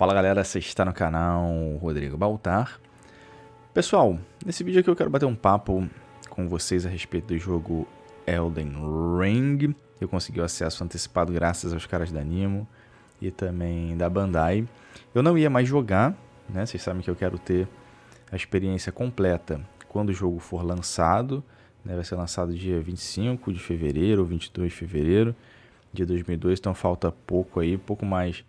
Fala galera, você está no canal Rodrigo Baltar. Pessoal, nesse vídeo aqui eu quero bater um papo com vocês a respeito do jogo Elden Ring. Eu consegui o acesso antecipado graças aos caras da Nimo e também da Bandai. Eu não ia mais jogar, né? Vocês sabem que eu quero ter a experiência completa quando o jogo for lançado. Né? Vai ser lançado dia 25 de fevereiro ou 22 de fevereiro de 2002, então falta pouco aí, pouco mais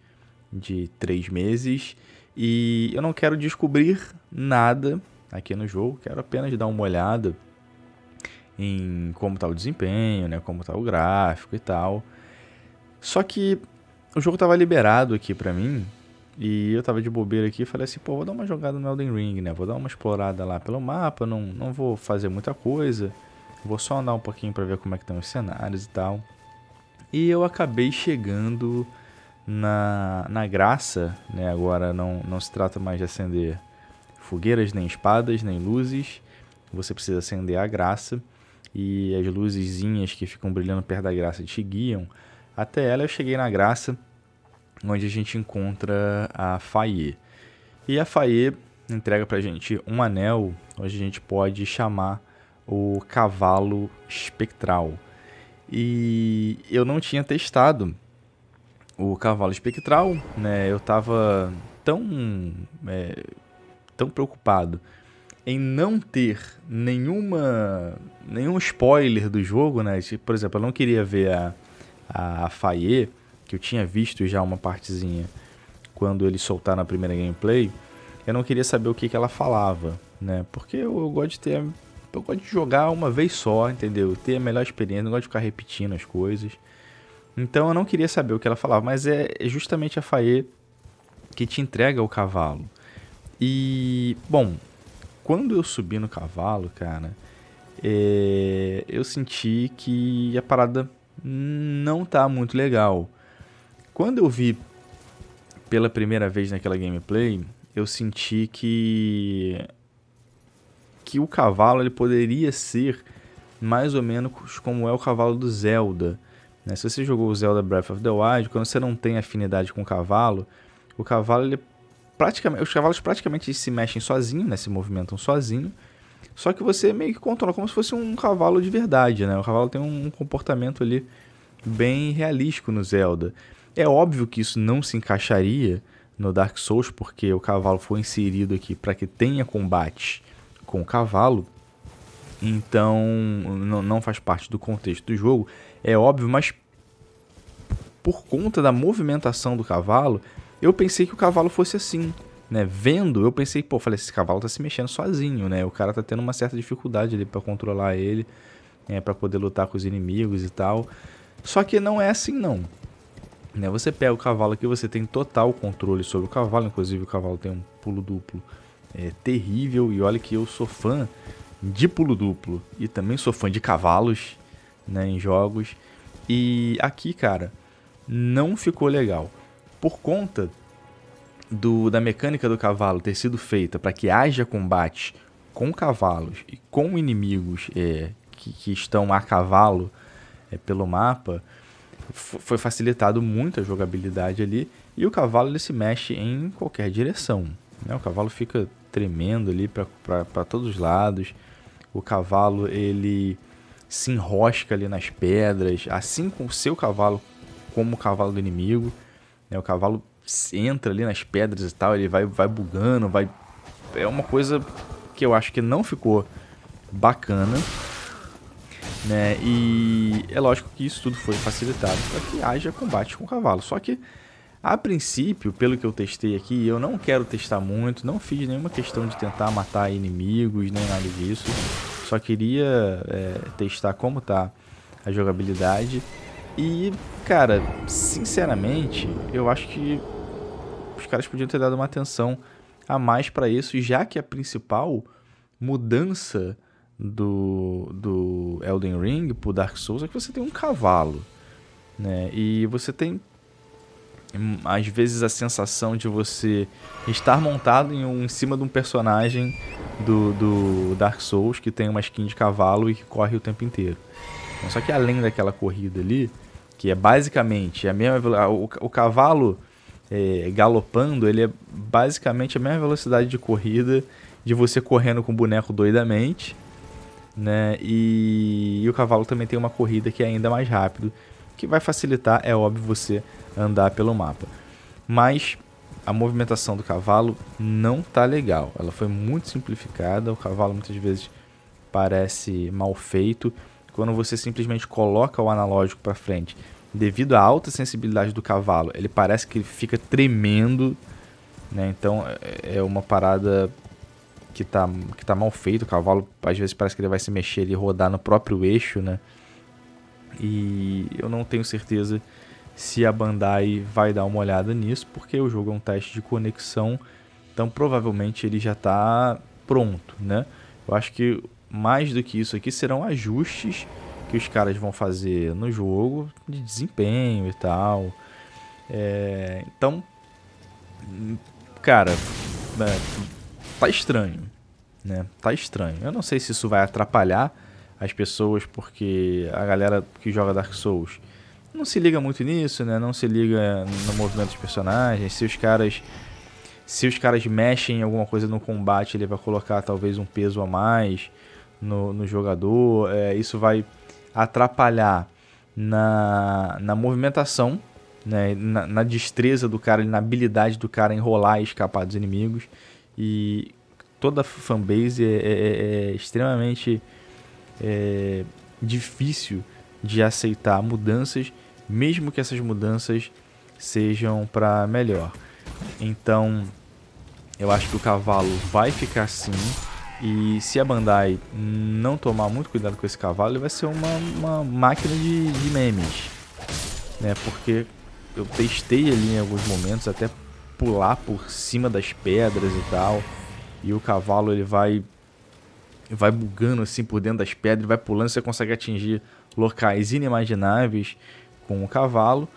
de três meses e eu não quero descobrir nada aqui no jogo, quero apenas dar uma olhada em como está o desempenho, né, como está o gráfico e tal. Só que o jogo tava liberado aqui para mim e eu tava de bobeira aqui e falei assim, pô, vou dar uma jogada no Elden Ring, né? Vou dar uma explorada lá pelo mapa, não, não vou fazer muita coisa, vou só andar um pouquinho para ver como é que estão os cenários e tal. E eu acabei chegando na, na graça, né? agora não, não se trata mais de acender fogueiras, nem espadas, nem luzes. Você precisa acender a graça e as luzezinhas que ficam brilhando perto da graça te guiam. Até ela eu cheguei na graça, onde a gente encontra a Faye. E a Faye entrega pra gente um anel, onde a gente pode chamar o cavalo espectral. E eu não tinha testado o Cavalo Espectral, né, eu tava tão, é, tão preocupado em não ter nenhuma nenhum spoiler do jogo, né? por exemplo, eu não queria ver a, a, a Faye, que eu tinha visto já uma partezinha quando ele soltar na primeira gameplay, eu não queria saber o que, que ela falava, né? Porque eu, eu gosto de ter eu gosto de jogar uma vez só, entendeu? Ter a melhor experiência, não gosto de ficar repetindo as coisas. Então eu não queria saber o que ela falava, mas é, é justamente a Faê que te entrega o cavalo. E, bom, quando eu subi no cavalo, cara, é, eu senti que a parada não tá muito legal. Quando eu vi pela primeira vez naquela gameplay, eu senti que que o cavalo ele poderia ser mais ou menos como é o cavalo do Zelda. Né? Se você jogou o Zelda Breath of the Wild, quando você não tem afinidade com o cavalo, o cavalo ele praticamente, os cavalos praticamente se mexem sozinho, né? se movimentam sozinho. Só que você meio que controla como se fosse um cavalo de verdade, né? O cavalo tem um comportamento ali bem realístico no Zelda. É óbvio que isso não se encaixaria no Dark Souls, porque o cavalo foi inserido aqui para que tenha combate com o cavalo. Então, não faz parte do contexto do jogo é óbvio, mas por conta da movimentação do cavalo, eu pensei que o cavalo fosse assim. Né, vendo, eu pensei, pô, falei, esse cavalo tá se mexendo sozinho, né? O cara tá tendo uma certa dificuldade ali para controlar ele, né? para poder lutar com os inimigos e tal. Só que não é assim não. Né, você pega o cavalo aqui, você tem total controle sobre o cavalo, inclusive o cavalo tem um pulo duplo é, terrível e olha que eu sou fã de pulo duplo e também sou fã de cavalos, né, em jogos. E aqui, cara, não ficou legal. Por conta do, da mecânica do cavalo ter sido feita para que haja combate com cavalos e com inimigos é, que, que, estão a cavalo é, pelo mapa, foi facilitado muito a jogabilidade ali. E o cavalo ele se mexe em qualquer direção. Né? O cavalo fica tremendo ali para todos os lados. O cavalo ele se enrosca ali nas pedras, assim com o seu cavalo, como o cavalo do inimigo. Né? O cavalo entra ali nas pedras e tal, ele vai, vai bugando, vai. É uma coisa que eu acho que não ficou bacana. Né? E é lógico que isso tudo foi facilitado para que haja combate com o cavalo. Só que, a princípio, pelo que eu testei aqui, eu não quero testar muito, não fiz nenhuma questão de tentar matar inimigos nem nada disso só queria é, testar como tá a jogabilidade. E, cara, sinceramente, eu acho que os caras podiam ter dado uma atenção a mais para isso, já que a principal mudança do, do Elden Ring pro Dark Souls é que você tem um cavalo, né? E você tem Hum, às vezes a sensação de você estar montado em, um, em cima de um personagem do, do, Dark Souls que tem uma skin de cavalo e que corre o tempo inteiro. Então, só que além daquela corrida ali, que é basicamente a mesma o, o cavalo é, galopando, ele é basicamente a mesma velocidade de corrida de você correndo com o boneco doidamente, né? E, e o cavalo também tem uma corrida que é ainda mais rápido, que vai facilitar, é óbvio, você andar pelo mapa. Mas a movimentação do cavalo não tá legal. Ela foi muito simplificada, o cavalo muitas vezes parece mal feito. Quando você simplesmente coloca o analógico para frente, devido à alta sensibilidade do cavalo, ele parece que fica tremendo, né? Então é, é uma parada que tá, que tá mal feito. O cavalo às vezes parece que ele vai se mexer e rodar no próprio eixo, né? E eu não tenho certeza se a Bandai vai dar uma olhada nisso, porque o jogo é um teste de conexão, então provavelmente ele já está pronto, né? Eu acho que mais do que isso aqui serão ajustes que os caras vão fazer no jogo de desempenho e tal. É, então, cara, é, tá estranho, né? Tá estranho. Eu não sei se isso vai atrapalhar as pessoas porque a galera que joga Dark Souls não se liga muito nisso, né? Não se liga no movimento dos personagens. Se os caras se os caras mexem em alguma coisa no combate, ele vai colocar talvez um peso a mais no, no jogador. É, isso vai atrapalhar na, na movimentação, né? na, na destreza do cara, na habilidade do cara enrolar e escapar dos inimigos. E toda a fanbase é, é, é, é extremamente é, difícil de aceitar mudanças mesmo que essas mudanças sejam para melhor. Então, eu acho que o cavalo vai ficar assim. E se a Bandai não tomar muito cuidado com esse cavalo, ele vai ser uma, uma máquina de, de memes. Né? Porque eu testei ali em alguns momentos até pular por cima das pedras e tal. E o cavalo ele vai vai bugando assim por dentro das pedras, vai pulando, você consegue atingir locais inimagináveis com o cavalo.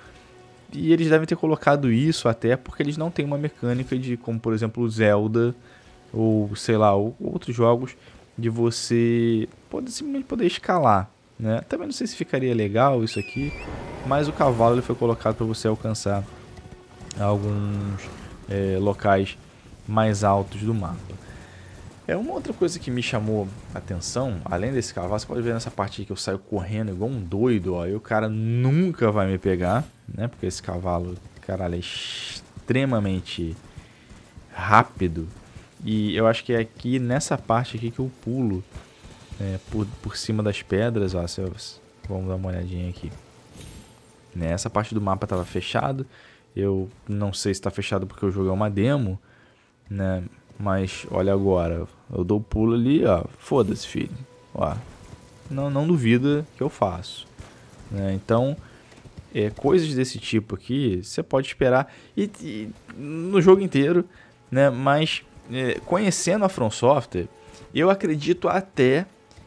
E eles devem ter colocado isso até porque eles não têm uma mecânica de, como por exemplo, Zelda ou sei lá, ou outros jogos de você simplesmente poder escalar. Né? Também não sei se ficaria legal isso aqui, mas o cavalo ele foi colocado para você alcançar alguns é, locais mais altos do mapa. É uma outra coisa que me chamou atenção, além desse cavalo, você pode ver nessa parte aqui que eu saio correndo igual um doido, ó, e o cara nunca vai me pegar, né? Porque esse cavalo, caralho, é extremamente rápido. E eu acho que é aqui nessa parte aqui que eu pulo é, por, por cima das pedras, ó. vamos dar uma olhadinha aqui. Nessa essa parte do mapa estava fechado. Eu não sei se está fechado porque eu joguei é uma demo, né? Mas olha agora, eu dou o pulo ali, ó. Foda-se, filho. Ó. Não, não duvida que eu faço. Né? Então, é, coisas desse tipo aqui, você pode esperar e, e no jogo inteiro, né? Mas é, conhecendo a From Software, eu acredito até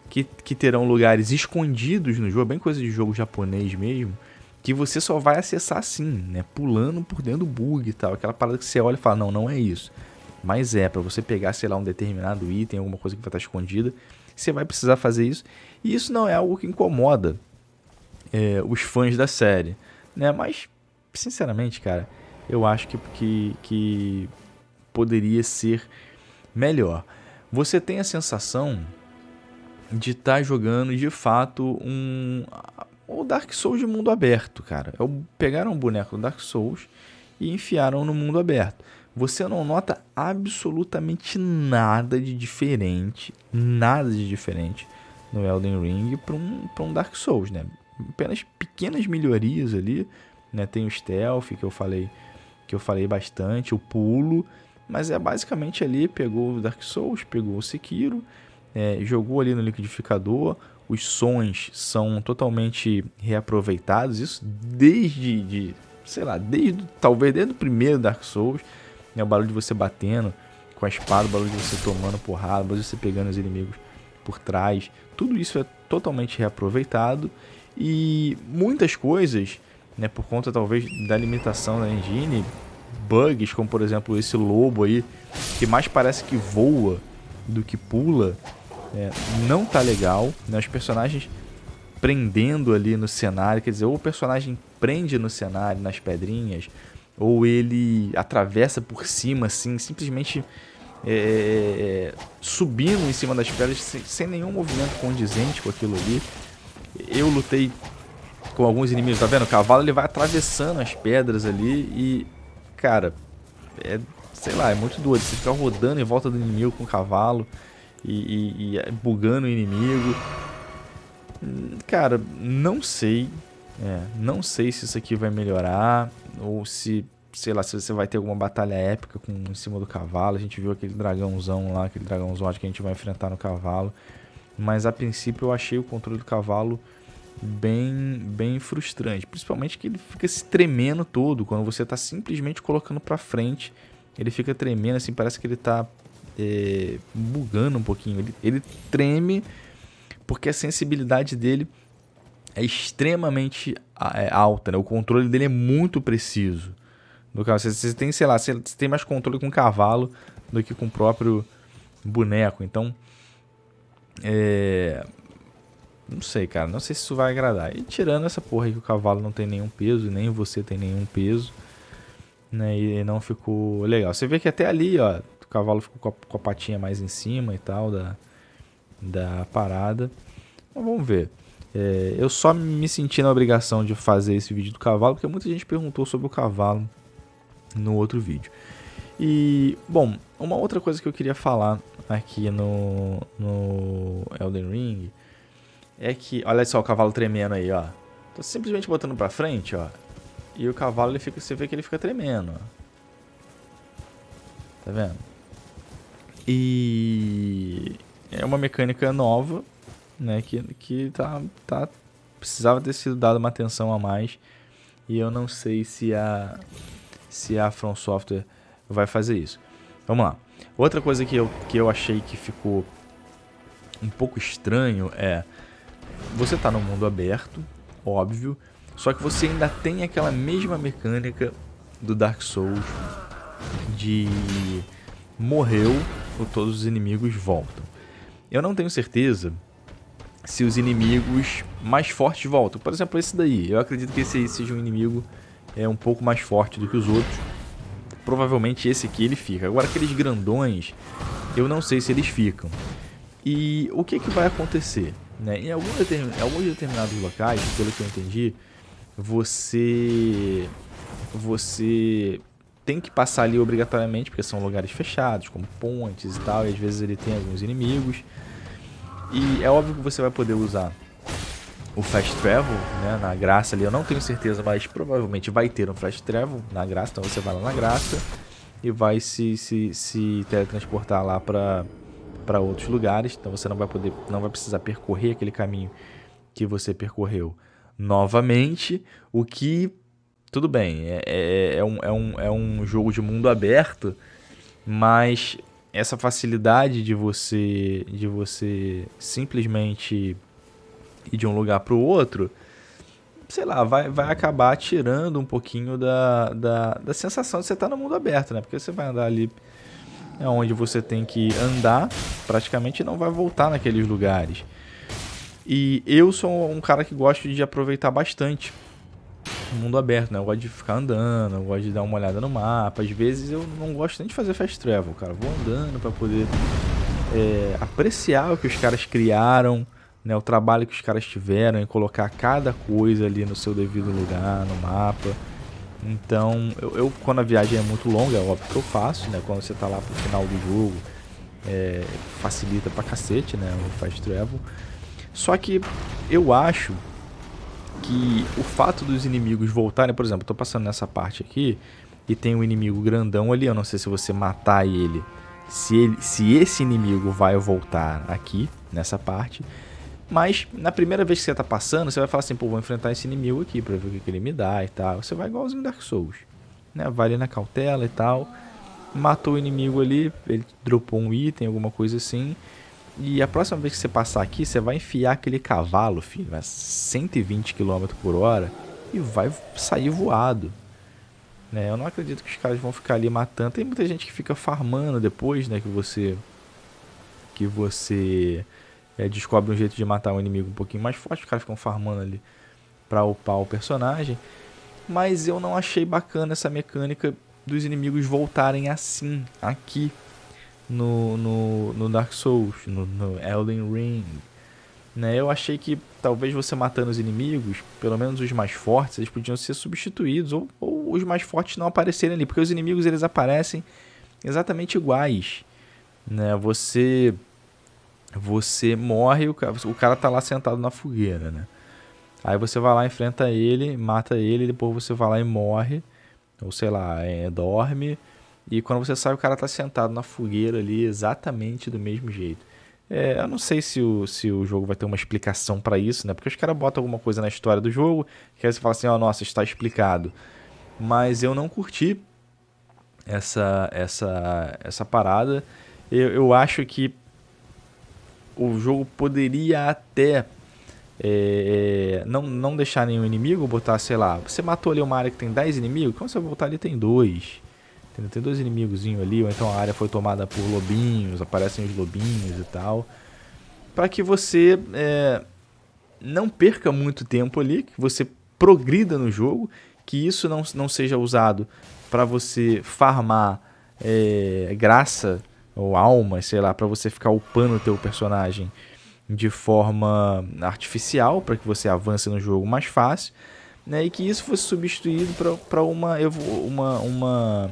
que, que terão lugares escondidos no jogo, bem coisa de jogo japonês mesmo, que você só vai acessar assim, né? Pulando por dentro do bug e tal. Aquela parada que você olha e fala, não, não é isso. Mas é, para você pegar, sei lá, um determinado item, alguma coisa que vai estar tá escondida, você vai precisar fazer isso. E isso não é algo que incomoda é, os fãs da série, né? Mas, sinceramente, cara, eu acho que, que, que poderia ser melhor. Você tem a sensação de estar tá jogando de fato um. O Dark Souls de mundo aberto, cara. É pegaram um boneco do Dark Souls e enfiaram no mundo aberto você não nota absolutamente nada de diferente, nada de diferente no Elden Ring para um, um Dark Souls, né? Apenas pequenas melhorias ali, né? Tem o stealth que eu falei, que eu falei bastante, o pulo, mas é basicamente ali pegou o Dark Souls, pegou o Sekiro, é, jogou ali no liquidificador, os sons são totalmente reaproveitados, isso desde de, sei lá, desde talvez desde o primeiro Dark Souls né? O barulho de você batendo com a espada, o barulho de você tomando porrada, o barulho de você pegando os inimigos por trás. Tudo isso é totalmente reaproveitado e muitas coisas, né, por conta talvez da limitação da engine, bugs, como por exemplo esse lobo aí, que mais parece que voa do que pula, é, não tá legal. Né? Os personagens prendendo ali no cenário, quer dizer, ou o personagem prende no cenário, nas pedrinhas, ou ele atravessa por cima, assim, simplesmente é, é, é, subindo em cima das pedras sem, sem, nenhum movimento condizente com aquilo ali. Eu lutei com alguns inimigos, tá vendo? O cavalo ele vai atravessando as pedras ali e, cara, é, sei lá, é muito doido. Você ficar rodando em volta do inimigo com o cavalo e, e, e bugando o inimigo. Hum, cara, não sei. É, não sei se isso aqui vai melhorar ou se, sei lá, se você vai ter alguma batalha épica com em cima do cavalo. A gente viu aquele dragãozão lá, aquele dragãozão que a gente vai enfrentar no cavalo. Mas a princípio eu achei o controle do cavalo bem bem frustrante, principalmente que ele fica se tremendo todo quando você está simplesmente colocando para frente, ele fica tremendo assim, parece que ele está é, eh, bugando um pouquinho, ele, ele treme porque a sensibilidade dele é extremamente ah, é alta, né? O controle dele é muito preciso. No caso, Você, você tem, sei lá, você, você tem mais controle com o cavalo do que com o próprio boneco. Então, é... Não sei, cara. Não sei se isso vai agradar. E tirando essa porra aí que o cavalo não tem nenhum peso, nem você tem nenhum peso, né? E não ficou legal. Você vê que até ali, ó, o cavalo ficou com a, com a patinha mais em cima e tal da, da parada. Mas vamos ver. É, eu só me senti na obrigação de fazer esse vídeo do cavalo, porque muita gente perguntou sobre o cavalo no outro vídeo. E, bom, uma outra coisa que eu queria falar aqui no, no Elden Ring é que, olha só o cavalo tremendo aí, ó. Tô simplesmente botando pra frente, ó. E o cavalo, ele fica, você vê que ele fica tremendo, ó. Tá vendo? E é uma mecânica nova né? Que, que tá, tá, precisava ter sido dado uma atenção a mais. E eu não sei se a, se a From Software vai fazer isso. Vamos lá. Outra coisa que eu, que eu achei que ficou um pouco estranho é... Você está no mundo aberto, óbvio, só que você ainda tem aquela mesma mecânica do Dark Souls de morreu, ou todos os inimigos voltam. Eu não tenho certeza se os inimigos mais fortes voltam. Por exemplo, esse daí. Eu acredito que esse aí seja um inimigo é, um pouco mais forte do que os outros. Provavelmente esse aqui ele fica. Agora, aqueles grandões, eu não sei se eles ficam. E o que, que vai acontecer? Né? Em, algum determin... em alguns determinados locais, pelo que eu entendi, você... Você tem que passar ali obrigatoriamente, porque são lugares fechados, como pontes e tal, e às vezes ele tem alguns inimigos. E é óbvio que você vai poder usar o Fast Travel, né, na graça ali, eu não tenho certeza, mas provavelmente vai ter um Fast Travel na graça, então você vai lá na graça e vai se, se, se teletransportar lá para outros lugares, então você não vai poder, não vai precisar percorrer aquele caminho que você percorreu novamente, o que, tudo bem, é, é, é um, é, um, é um jogo de mundo aberto, mas essa facilidade de você de você simplesmente ir de um lugar para o outro, sei lá, vai, vai acabar tirando um pouquinho da, da, da sensação de você estar tá no mundo aberto, né? Porque você vai andar ali é onde você tem que andar, praticamente não vai voltar naqueles lugares. E eu sou um cara que gosto de aproveitar bastante mundo aberto, né? Eu gosto de ficar andando, eu gosto de dar uma olhada no mapa. Às vezes eu não gosto nem de fazer fast travel, cara. Eu vou andando para poder é, apreciar o que os caras criaram, né? O trabalho que os caras tiveram em colocar cada coisa ali no seu devido lugar, no mapa. Então, eu, eu quando a viagem é muito longa, é óbvio que eu faço, né? Quando você tá lá pro final do jogo, é, facilita pra cacete, né? O fast travel. Só que eu acho que o fato dos inimigos voltarem, por exemplo, tô passando nessa parte aqui e tem um inimigo grandão ali, eu não sei se você matar ele, se, ele, se esse inimigo vai voltar aqui nessa parte, mas na primeira vez que você tá passando, você vai falar assim, pô, vou enfrentar esse inimigo aqui para ver o que, que ele me dá e tal. Você vai igualzinho Dark Souls, né? Vai ali na cautela e tal, matou o inimigo ali, ele dropou um item, alguma coisa assim. E a próxima vez que você passar aqui, você vai enfiar aquele cavalo, filho, a 120 km por hora e vai sair voado. Né? Eu não acredito que os caras vão ficar ali matando. Tem muita gente que fica farmando depois, né? Que você. Que você é, descobre um jeito de matar um inimigo um pouquinho mais forte. Os caras ficam farmando ali pra upar o personagem. Mas eu não achei bacana essa mecânica dos inimigos voltarem assim, aqui, no, no, no Dark Souls, no, no, Elden Ring. Né? Eu achei que talvez você matando os inimigos, pelo menos os mais fortes, eles podiam ser substituídos ou, ou os mais fortes não aparecerem ali, porque os inimigos eles aparecem exatamente iguais. Né? Você você morre, o cara, o cara tá lá sentado na fogueira, né? Aí você vai lá, enfrenta ele, mata ele, depois você vai lá e morre, ou sei lá, é, dorme, e quando você sai, o cara tá sentado na fogueira ali, exatamente do mesmo jeito. É, eu não sei se o, se o jogo vai ter uma explicação para isso, né? Porque os caras botam alguma coisa na história do jogo, que aí você fala assim, ó, oh, nossa, está explicado. Mas eu não curti essa, essa, essa parada. Eu, eu acho que o jogo poderia até é, não, não deixar nenhum inimigo, botar, sei lá, você matou ali uma área que tem 10 inimigos, quando você voltar ali tem dois Entendeu? Tem dois inimigozinhos ali, ou então a área foi tomada por lobinhos, aparecem os lobinhos e tal. Para que você é, não perca muito tempo ali, que você progrida no jogo, que isso não, não seja usado para você farmar é, graça ou alma, sei lá, para você ficar upando o teu personagem de forma artificial, para que você avance no jogo mais fácil, né? e que isso fosse substituído para uma, uma, uma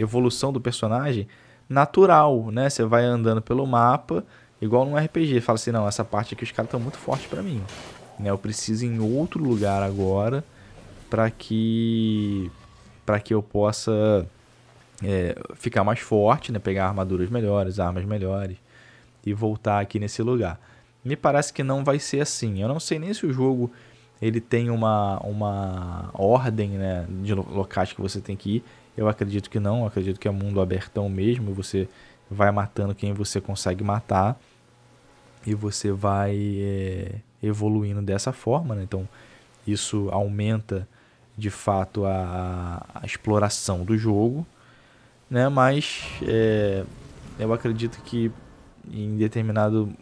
evolução do personagem natural, né? Você vai andando pelo mapa, igual num RPG, fala assim, não, essa parte aqui os caras estão muito fortes para mim, né? Eu preciso ir em outro lugar agora para que para que eu possa é, ficar mais forte, né? Pegar armaduras melhores, armas melhores e voltar aqui nesse lugar. Me parece que não vai ser assim. Eu não sei nem se o jogo ele tem uma, uma ordem né, de locais que você tem que ir. Eu acredito que não, acredito que é mundo abertão mesmo, você vai matando quem você consegue matar e você vai é, evoluindo dessa forma, né? Então, isso aumenta de fato a, a exploração do jogo, né? Mas é, eu acredito que em determinado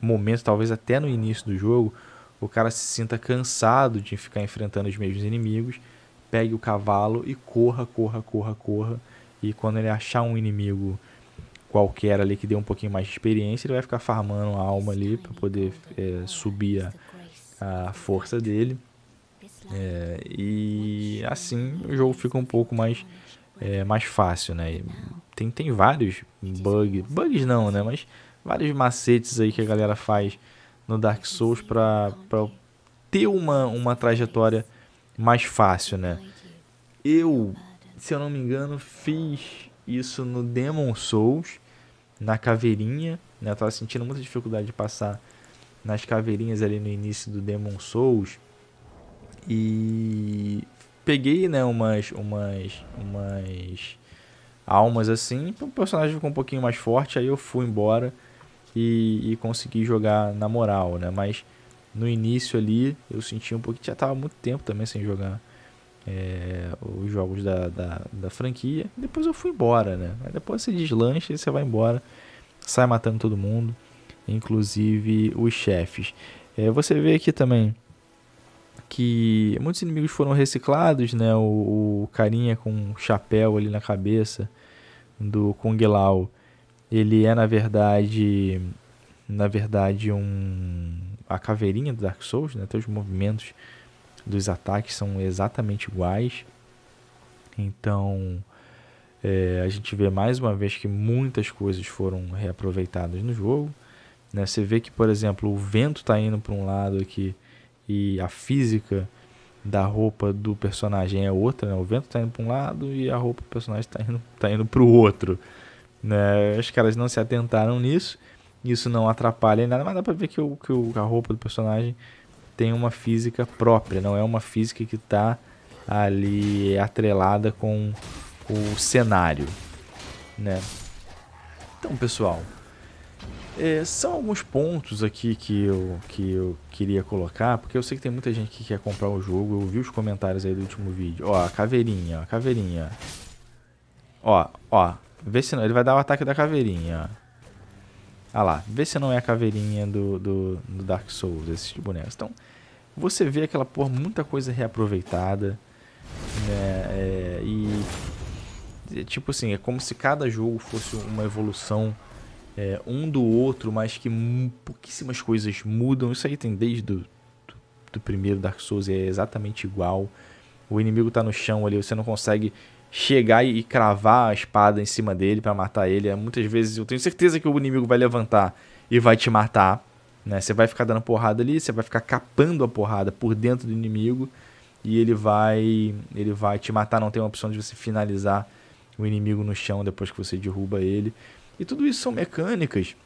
momento, talvez até no início do jogo, o cara se sinta cansado de ficar enfrentando os mesmos inimigos pegue o cavalo e corra, corra, corra, corra. E quando ele achar um inimigo qualquer ali que dê um pouquinho mais de experiência, ele vai ficar farmando a alma ali para poder é, subir a, a, força dele. É, e assim o jogo fica um pouco mais, é, mais fácil, né? Tem, tem vários bugs, bugs não, né? Mas vários macetes aí que a galera faz no Dark Souls para ter uma, uma trajetória mais fácil, né? Eu, se eu não me engano, fiz isso no Demon Souls, na caveirinha, né? Eu tava sentindo muita dificuldade de passar nas caveirinhas ali no início do Demon Souls. E peguei, né, umas umas umas almas assim, o personagem ficou um pouquinho mais forte, aí eu fui embora e, e consegui jogar na moral, né? Mas no início ali eu senti um pouquinho, já estava muito tempo também sem jogar é, os jogos da, da, da, franquia. Depois eu fui embora, né? Aí depois você deslancha e você vai embora, sai matando todo mundo, inclusive os chefes. É, você vê aqui também que muitos inimigos foram reciclados, né? O, o carinha com um chapéu ali na cabeça do Kung Lao, ele é na verdade, na verdade um a caveirinha do Dark Souls, né? Até os movimentos dos ataques são exatamente iguais. Então é, a gente vê mais uma vez que muitas coisas foram reaproveitadas no jogo. Né? Você vê que, por exemplo, o vento está indo para um lado aqui e a física da roupa do personagem é outra. Né? O vento está indo para um lado e a roupa do personagem está indo, tá indo para o outro. Né? que caras não se atentaram nisso isso não atrapalha em nada, mas dá pra ver que, o, que o, a roupa do personagem tem uma física própria, não é uma física que tá ali atrelada com o cenário, né? Então, pessoal, é, são alguns pontos aqui que eu, que eu queria colocar, porque eu sei que tem muita gente que quer comprar o jogo. Eu vi os comentários aí do último vídeo. Ó, a caveirinha, ó, a caveirinha. Ó, ó, vê se não, ele vai dar o ataque da caveirinha, ó. Ah lá, vê se não é a caveirinha do, do, do Dark Souls, esses tipo bonecos. Então, você vê aquela porra, muita coisa reaproveitada. Né? É, e. É, tipo assim, é como se cada jogo fosse uma evolução é, um do outro, mas que pouquíssimas coisas mudam. Isso aí tem desde do, do, do primeiro Dark Souls, é exatamente igual. O inimigo tá no chão ali, você não consegue chegar e cravar a espada em cima dele para matar ele. É, muitas vezes eu tenho certeza que o inimigo vai levantar e vai te matar. Né? Você vai ficar dando porrada ali, você vai ficar capando a porrada por dentro do inimigo e ele vai ele vai te matar. Não tem uma opção de você finalizar o inimigo no chão depois que você derruba ele. E tudo isso são mecânicas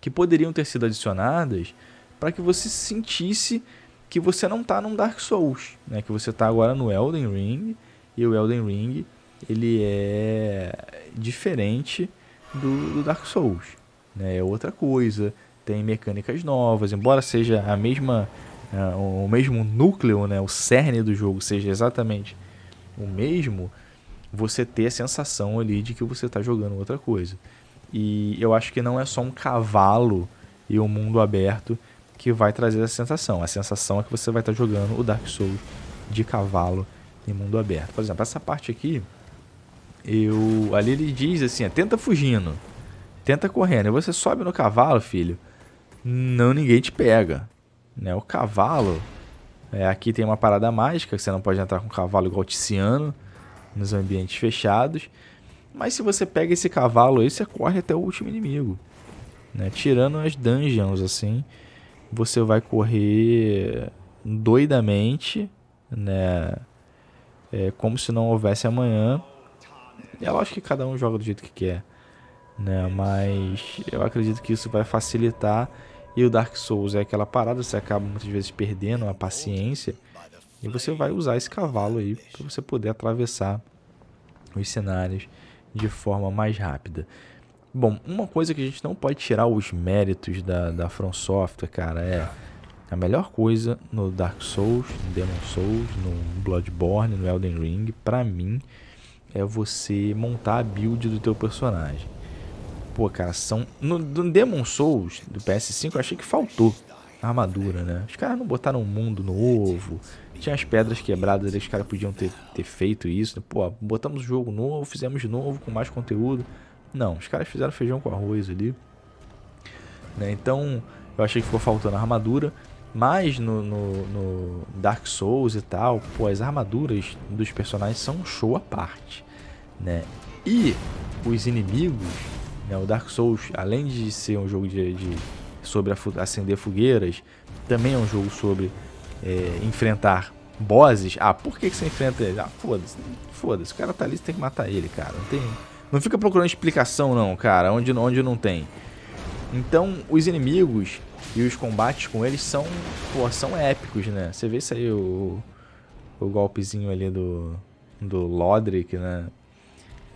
que poderiam ter sido adicionadas para que você sentisse que você não está num Dark Souls, né? Que você está agora no Elden Ring e o Elden Ring, ele é diferente do, do Dark Souls, né? É outra coisa, tem mecânicas novas, embora seja a mesma ah, o mesmo núcleo, né, o cerne do jogo seja exatamente o mesmo, você ter a sensação ali de que você está jogando outra coisa. E eu acho que não é só um cavalo e um mundo aberto que vai trazer essa sensação. A sensação é que você vai estar tá jogando o Dark Souls de cavalo em mundo aberto. Por exemplo, essa parte aqui, eu ali ele diz assim, tenta fugindo, tenta correndo. E você sobe no cavalo, filho, não ninguém te pega. Né? O cavalo, é, aqui tem uma parada mágica, que você não pode entrar com cavalo igual Tiziano, nos ambientes fechados. Mas se você pega esse cavalo aí, você corre até o último inimigo. Né? Tirando as dungeons, assim, você vai correr doidamente, né? é, como se não houvesse amanhã. É lógico que cada um joga do jeito que quer, né? Mas eu acredito que isso vai facilitar. E o Dark Souls é aquela parada, você acaba muitas vezes perdendo a paciência. E você vai usar esse cavalo aí para você poder atravessar os cenários de forma mais rápida. Bom, uma coisa que a gente não pode tirar os méritos da, da From Software, cara, é a melhor coisa no Dark Souls, no Demon Souls, no Bloodborne, no Elden Ring, para mim, é você montar a build do teu personagem. Pô, cara, são... No, no Demon Souls, do PS5, eu achei que faltou a armadura, né? Os caras não botaram um mundo novo, tinha as pedras quebradas, os caras podiam ter, ter feito isso. Né? Pô, botamos jogo novo, fizemos de novo, com mais conteúdo. Não, os caras fizeram feijão com arroz ali. Né? Então, eu achei que ficou faltando armadura. Mas no, no, no, Dark Souls e tal, pô, as armaduras dos personagens são um show à parte, né? E os inimigos, né? O Dark Souls, além de ser um jogo de, de sobre acender fogueiras, também é um jogo sobre é, enfrentar bosses. Ah, por que, que você enfrenta ele? Ah, foda-se, foda-se, o cara tá ali, você tem que matar ele, cara. Não, tem, não fica procurando explicação não, cara, onde, onde não tem. Então, os inimigos, e os combates com eles são, pô, são épicos, né? Você vê isso aí, o, o golpezinho ali do, do Lodric, né?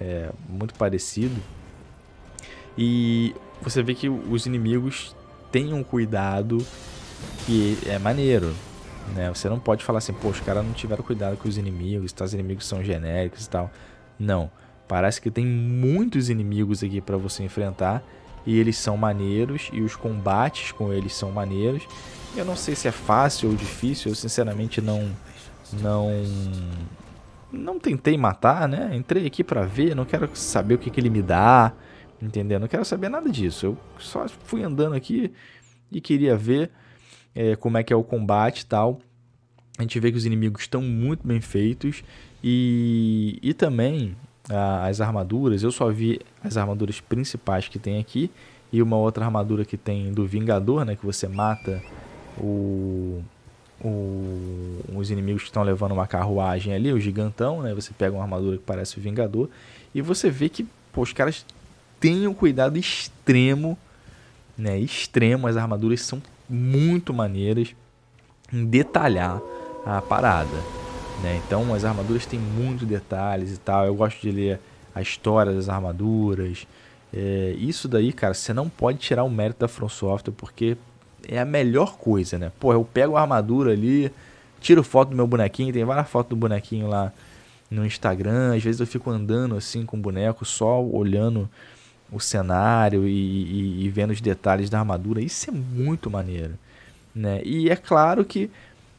É muito parecido. E você vê que os inimigos têm um cuidado que é maneiro, né? Você não pode falar assim, pô, os caras não tiveram cuidado com os inimigos, tá? os inimigos são genéricos e tal. Não, parece que tem muitos inimigos aqui para você enfrentar e eles são maneiros e os combates com eles são maneiros. Eu não sei se é fácil ou difícil, eu sinceramente não não não tentei matar, né? Entrei aqui para ver, não quero saber o que, que ele me dá, entendeu? Não quero saber nada disso. Eu só fui andando aqui e queria ver é, como é que é o combate e tal. A gente vê que os inimigos estão muito bem feitos e, e também as armaduras. Eu só vi as armaduras principais que tem aqui e uma outra armadura que tem do Vingador, né? Que você mata o, o, os inimigos que estão levando uma carruagem ali, o gigantão, né? Você pega uma armadura que parece o Vingador e você vê que pô, os caras têm um cuidado extremo, né? Extremo. As armaduras são muito maneiras em detalhar a parada. Né? Então as armaduras têm muitos detalhes e tal. Eu gosto de ler a história das armaduras. É, isso daí, cara, você não pode tirar o mérito da From Software porque é a melhor coisa, né? Pô, eu pego a armadura ali, tiro foto do meu bonequinho, tem várias fotos do bonequinho lá no Instagram. Às vezes eu fico andando assim com o boneco, só olhando o cenário e, e, e vendo os detalhes da armadura. Isso é muito maneiro, né? E é claro que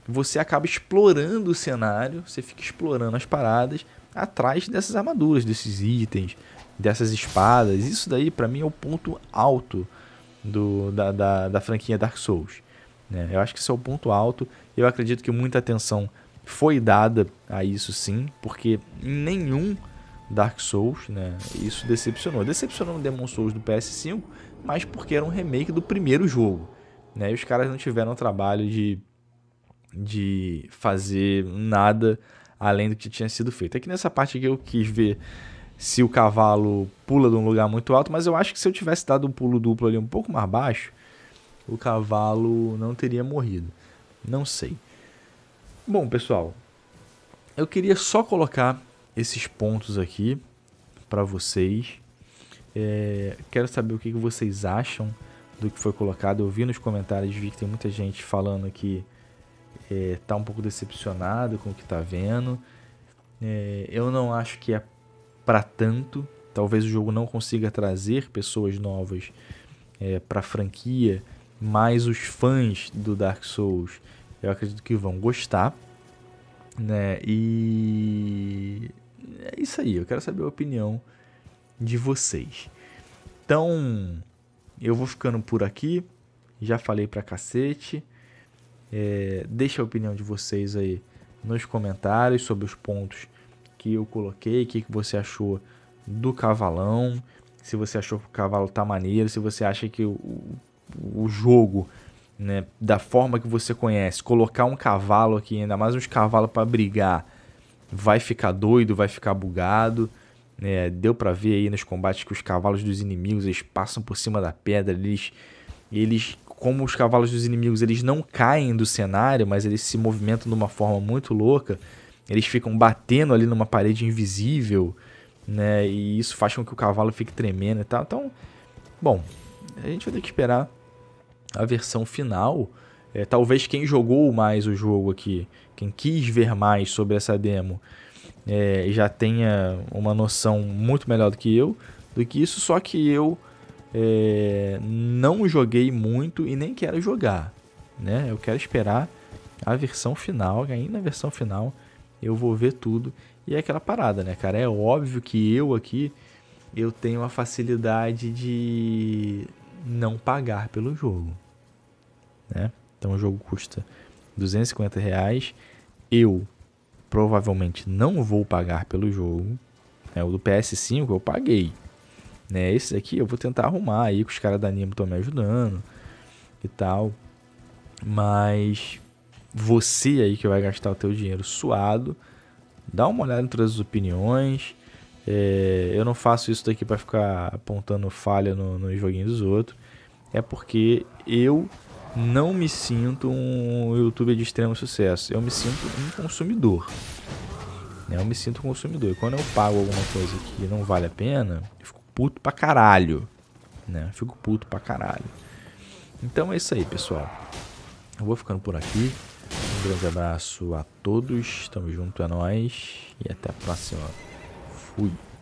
você acaba explorando o cenário, você fica explorando as paradas atrás dessas armaduras, desses itens, dessas espadas. Isso daí, para mim, é o ponto alto do, da, da, da franquia Dark Souls. Né? Eu acho que isso é o ponto alto. Eu acredito que muita atenção foi dada a isso sim, porque nenhum Dark Souls, né, isso decepcionou. Decepcionou o Demon Souls do PS5, mas porque era um remake do primeiro jogo. Né? E os caras não tiveram o trabalho de de fazer nada além do que tinha sido feito. Aqui é nessa parte aqui eu quis ver se o cavalo pula de um lugar muito alto, mas eu acho que se eu tivesse dado um pulo duplo ali um pouco mais baixo, o cavalo não teria morrido. Não sei. Bom, pessoal, eu queria só colocar esses pontos aqui para vocês. É, quero saber o que vocês acham do que foi colocado. Eu vi nos comentários, vi que tem muita gente falando que é, tá um pouco decepcionado com o que tá vendo. É, eu não acho que é para tanto. Talvez o jogo não consiga trazer pessoas novas é, para a franquia, mas os fãs do Dark Souls eu acredito que vão gostar. Né? E é isso aí. Eu quero saber a opinião de vocês. Então, eu vou ficando por aqui. Já falei pra cacete. É, deixe a opinião de vocês aí nos comentários sobre os pontos que eu coloquei, o que, que você achou do cavalão, se você achou que o cavalo tá maneiro, se você acha que o, o jogo, né, da forma que você conhece, colocar um cavalo aqui, ainda mais uns cavalos para brigar, vai ficar doido, vai ficar bugado. Né? Deu para ver aí nos combates que os cavalos dos inimigos eles passam por cima da pedra, eles, eles como os cavalos dos inimigos eles não caem do cenário, mas eles se movimentam de uma forma muito louca, eles ficam batendo ali numa parede invisível, né? E isso faz com que o cavalo fique tremendo e tal. Então, bom, a gente vai ter que esperar a versão final. É, talvez quem jogou mais o jogo aqui, quem quis ver mais sobre essa demo, é, já tenha uma noção muito melhor do que eu do que isso. Só que eu é, não joguei muito e nem quero jogar, né? Eu quero esperar a versão final, ainda na é versão final eu vou ver tudo. E é aquela parada, né, cara? É óbvio que eu aqui eu tenho a facilidade de não pagar pelo jogo, né? Então o jogo custa 250 reais. Eu provavelmente não vou pagar pelo jogo. é O do PS5 eu paguei. Né? Esse daqui eu vou tentar arrumar aí, com os caras da Animo estão me ajudando e tal. Mas você aí que vai gastar o teu dinheiro suado, dá uma olhada em todas as opiniões. É, eu não faço isso daqui para ficar apontando falha no, no joguinho dos outros. É porque eu não me sinto um youtuber de extremo sucesso. Eu me sinto um consumidor. Né? Eu me sinto um consumidor. E quando eu pago alguma coisa que não vale a pena, eu fico puto pra caralho. Né? Fico puto pra caralho. Então é isso aí, pessoal. Eu vou ficando por aqui. Um grande abraço a todos. Tamo junto, é nóis. E até a próxima. Fui.